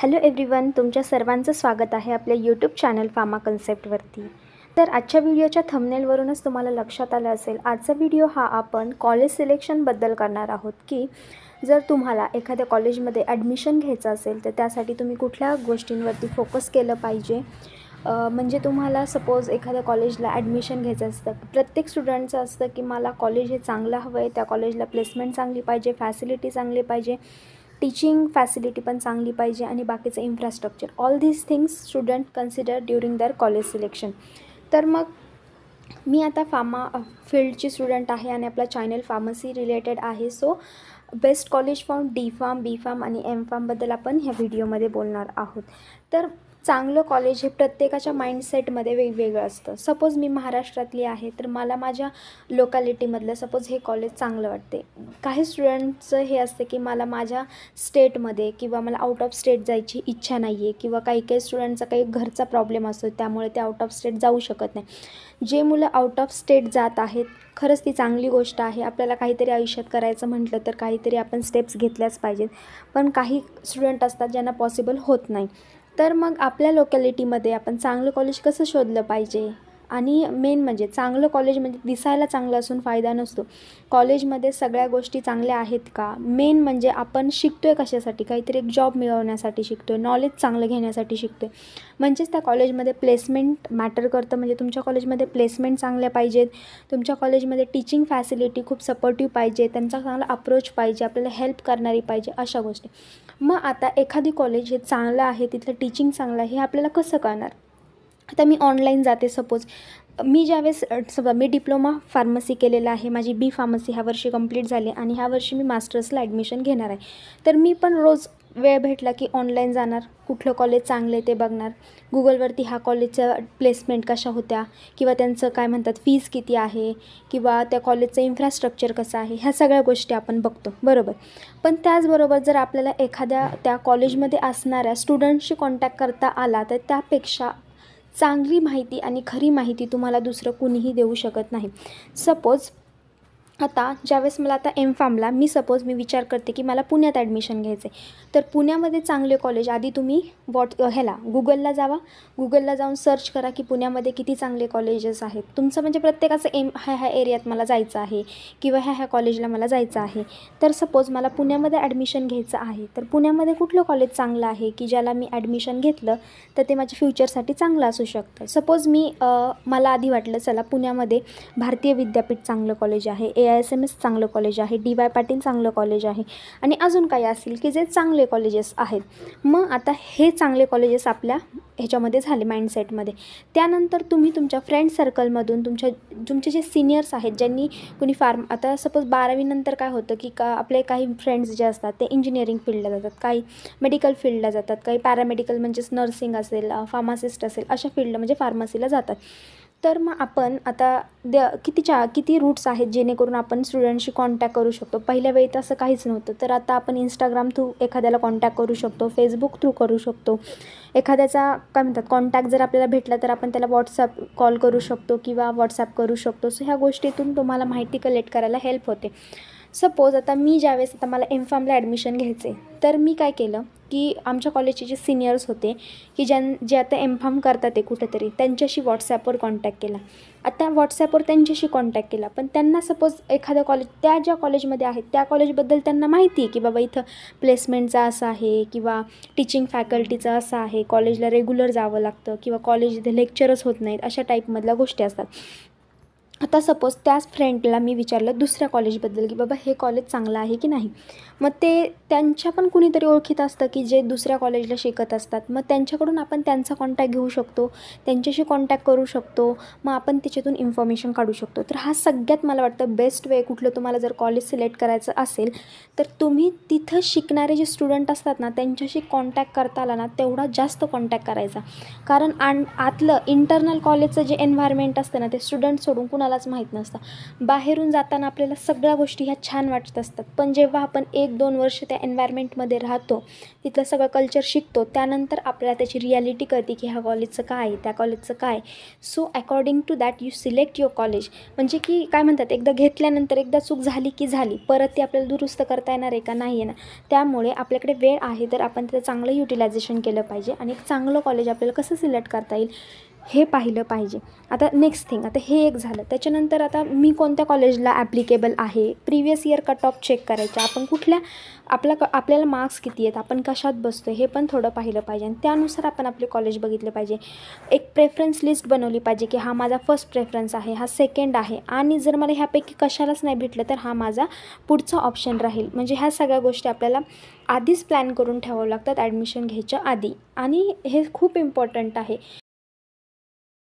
hello everyone तुमच्या सर्वांचं स्वागत आहे आपल्या यूट्यूब चॅनल फार्मा कन्सेप्टवरती तर आजच्या व्हिडिओच्या थमनेलवरूनच तुम्हाला लक्षात आलं असेल आजचा व्हिडिओ हा आपण कॉलेज सिलेक्शनबद्दल करणार आहोत की जर तुम्हाला एखाद्या कॉलेजमध्ये ॲडमिशन घ्यायचं असेल तर त्यासाठी तुम्ही कुठल्या गोष्टींवरती फोकस केलं पाहिजे म्हणजे तुम्हाला सपोज एखाद्या कॉलेजला ॲडमिशन घ्यायचं असतं प्रत्येक स्टुडंटचं असतं की मला कॉलेज हे चांगलं हवं आहे त्या कॉलेजला प्लेसमेंट चांगली पाहिजे फॅसिलिटी चांगली पाहिजे टीचिंग फॅसिलिटी पण चांगली पाहिजे आणि बाकीचं infrastructure all these things student consider during the college selection तर मग मी आता फार्मा फील्डची स्टुडंट आहे आणि आपला चॅनल फार्मसी रिलेटेड आहे so best college for D pharm B pharm आणि एम फार्मबद्दल आपण ह्या व्हिडिओमध्ये बोलणार आहोत तर चांगलं कॉलेज हे प्रत्येकाच्या माइंडसेटमध्ये वेगवेगळं असतं सपोज मी महाराष्ट्रातली आहे तर मला माझ्या लोकॅलिटीमधलं सपोज हे कॉलेज चांगलं वाटते काही स्टुडंटचं हे असते की मला माझ्या स्टेटमध्ये किंवा मला आउट ऑफ स्टेट जायची इच्छा नाही आहे किंवा काही काही स्टुडंटचा काही घरचा प्रॉब्लेम असतो त्यामुळे ते आउट ऑफ स्टेट जाऊ शकत नाही जे मुलं आउट ऑफ स्टेट जात आहेत खरंच ती चांगली गोष्ट आहे आपल्याला काहीतरी आयुष्यात करायचं म्हटलं तर काहीतरी आपण स्टेप्स घेतल्याच पाहिजेत पण काही स्टुडंट असतात ज्यांना पॉसिबल होत नाही तर मग आपल्या लोकॅलिटीमध्ये आपण चांगलं कॉलेज कसं शोधलं पाहिजे आणि मेन म्हणजे चांगलं कॉलेज म्हणजे दिसायला चांगलं असून फायदा नसतो कॉलेजमध्ये सगळ्या गोष्टी चांगल्या आहेत का मेन म्हणजे आपण शिकतो आहे कशासाठी काहीतरी एक जॉब मिळवण्यासाठी शिकतो आहे नॉलेज चांगलं घेण्यासाठी शिकतो आहे म्हणजेच त्या कॉलेजमध्ये प्लेसमेंट मॅटर करतं म्हणजे तुमच्या कॉलेजमध्ये प्लेसमेंट चांगल्या पाहिजेत तुमच्या कॉलेजमध्ये टीचिंग फॅसिलिटी खूप सपोर्टिव्ह पाहिजे त्यांचा चांगला अप्रोच पाहिजे आपल्याला हेल्प करणारी पाहिजे अशा गोष्टी मग आता एखादी कॉलेज हे चांगलं आहे तिथलं टीचिंग चांगलं आहे हे आपल्याला कसं कळणार आता मी ऑनलाईन जाते सपोज मी ज्यावेळेस समजा मी डिप्लोमा फार्मसी केलेला आहे माझी बी फार्मसी ह्या वर्षी कंप्लीट झाली आणि ह्या वर्षी मी मास्टर्सला ॲडमिशन घेणार आहे तर मी पण रोज वेळ भेटला की ऑनलाईन जाणार कुठलं कॉलेज चांगलं आहे ते बघणार गुगलवरती ह्या कॉलेजचं प्लेसमेंट कशा होत्या किंवा त्यांचं काय म्हणतात फीज किती आहे किंवा त्या कॉलेजचं इन्फ्रास्ट्रक्चर कसं आहे ह्या सगळ्या गोष्टी आपण बघतो बरोबर पण त्याचबरोबर जर आपल्याला एखाद्या त्या कॉलेजमध्ये असणाऱ्या स्टुडंटशी कॉन्टॅक्ट करता आला तर त्यापेक्षा चांगली माहिती आणि खरी माहिती तुम्हाला दुसरं कुणीही देऊ शकत नाही सपोज आता ज्यावेळेस मला आता एम फार्मला मी सपोज मी विचार करते की मला पुण्यात ॲडमिशन घ्यायचं आहे तर पुण्यामध्ये चांगले कॉलेज आधी तुम्ही वॉट ह्याला गुगलला जावा गुगलला जाऊन सर्च करा की पुण्यामध्ये किती चांगले कॉलेजेस आहेत तुमचं म्हणजे प्रत्येकाचं एम ह्या ह्या एरियात मला जायचं आहे किंवा ह्या ह्या कॉलेजला मला जायचं आहे तर सपोज मला पुण्यामध्ये ॲडमिशन घ्यायचं आहे तर पुण्यामध्ये कुठलं कॉलेज चांगलं आहे की ज्याला मी ॲडमिशन घेतलं तर ते माझ्या फ्युचरसाठी चांगलं असू शकतं सपोज मी मला आधी वाटलं चला पुण्यामध्ये भारतीय विद्यापीठ चांगलं कॉलेज आहे आय एस एम एस चांगलं कॉलेज आहे डी वाय पाटील चांगलं कॉलेज आहे आणि अजून काही असतील की जे चांगले कॉलेजेस आहेत मग आता हे चांगले कॉलेजेस आपल्या ह्याच्यामध्ये झाले माइंडसेटमध्ये त्यानंतर तुम्ही तुमच्या फ्रेंड सर्कलमधून तुमच्या तुमचे जे सिनियर्स आहेत ज्यांनी कुणी फार्म आता सपोज बारावीनंतर काय होतं की का आपले काही फ्रेंड्स जे असतात ते इंजिनिअरिंग फील्डला जातात काही मेडिकल फील्डला जातात काही पॅरामेडिकल म्हणजेच नर्सिंग असेल फार्मासिस्ट असेल अशा फील्डला म्हणजे फार्मसीला जातात तर मग आपण आता द कितीच्या किती रूट्स आहेत जेणेकरून आपण स्टुडंटशी कॉन्टॅक्ट करू शकतो पहिल्या वेळी तर असं काहीच नव्हतं तर आता आपण इंस्टाग्राम थ्रू एखाद्याला कॉन्टॅक्ट करू शकतो फेसबुक थ्रू करू शकतो एखाद्याचा काय म्हणतात कॉन्टॅक्ट जर आपल्याला भेटला तर आपण त्याला व्हॉट्सअप कॉल करू शकतो किंवा व्हॉट्सॲप करू शकतो सो ह्या गोष्टीतून तुम्हाला माहिती कलेक्ट करायला हेल्प होते सपोज आता मी ज्यावेळेस आता मला एम फामला ॲडमिशन घ्यायचे तर मी काय केलं की आमच्या कॉलेजचे जे सिनियर्स होते की ज्यां जे आता एम फार्म करतात ते कुठेतरी त्यांच्याशी व्हॉट्सॲपवर कॉन्टॅक्ट केला आता व्हॉट्सॲपवर त्यांच्याशी कॉन्टॅक्ट केला पण त्यांना सपोज एखादं कॉलेज त्या ज्या कॉलेजमध्ये आहेत त्या कॉलेजबद्दल त्यांना माहिती आहे की बाबा इथं प्लेसमेंटचा असं आहे किंवा टीचिंग फॅकल्टीचं असं आहे कॉलेजला रेग्युलर जावं लागतं किंवा कॉलेज इथे लेक्चरच होत नाहीत अशा टाईपमधल्या गोष्टी असतात आता सपोज त्याच फ्रेंडला मी विचारलं दुसऱ्या कॉलेजबद्दल की बाबा हे कॉलेज चांगलं आहे की नाही मग ते त्यांच्या पण कुणीतरी ओळखीत असतं की जे दुसऱ्या कॉलेजला शिकत असतात मग त्यांच्याकडून आपण त्यांचा कॉन्टॅक्ट घेऊ शकतो त्यांच्याशी कॉन्टॅक्ट करू शकतो मग आपण त्याच्यातून इन्फॉर्मेशन काढू शकतो तर हा सगळ्यात मला वाटतं बेस्ट वे कुठलं तुम्हाला जर कॉलेज सिलेक्ट करायचं असेल तर तुम्ही तिथं शिकणारे जे स्टुडंट असतात ना त्यांच्याशी कॉन्टॅक्ट करता आला ना तेवढा जास्त कॉन्टॅक्ट करायचा कारण आण आतलं इंटरनल कॉलेजचं जे एन्व्हायरमेंट असतं ना ते स्टुडंट सोडून कुणालाच माहीत नसतं बाहेरून जाताना आपल्याला सगळ्या गोष्टी ह्या छान वाटत असतात पण जेव्हा आपण एक दोन वर्ष त्या एन्व्हायरमेंटमध्ये राहतो तिथलं सगळं कल्चर शिकतो त्यानंतर आपल्याला त्याची रियालिटी कळते की ह्या कॉलेजचं काय त्या कॉलेजचं काय so according to that you select your college म्हणजे की काय म्हणतात एकदा घेतल्यानंतर एकदा चूक झाली की झाली परत ती आपल्याला दुरुस्त करता येणार आहे का नाही येणार त्यामुळे आपल्याकडे वेळ आहे तर आपण त्याचं चांगलं युटिलायझेशन केलं पाहिजे आणि एक चांगलं कॉलेज आपल्याला कसं सिलेक्ट करता येईल हे पाहिलं पाहिजे आता नेक्स्ट थिंग आता हे एक झालं त्याच्यानंतर आता मी कोणत्या कॉलेजला ॲप्लिकेबल आहे previous year cut off check करायचं आपण कुठल्या आपला क आपल्याला मार्क्स किती आहेत आपण कशात बसतो हे पण थोडं पाहिलं पाहिजे आणि त्यानुसार आपण आपले कॉलेज बघितले पाहिजे एक प्रेफरन्स लिस्ट बनवली पाहिजे की हा माझा फर्स्ट प्रेफरन्स आहे हा सेकंड आहे आणि जर मला ह्यापैकी कशालाच नाही भेटलं तर हा माझा पुढचा ऑप्शन राहील म्हणजे ह्या सगळ्या गोष्टी आपल्याला आधीच प्लॅन करून ठेवावं लागतात ॲडमिशन घ्यायच्या आधी आणि हे खूप इम्पॉर्टंट आहे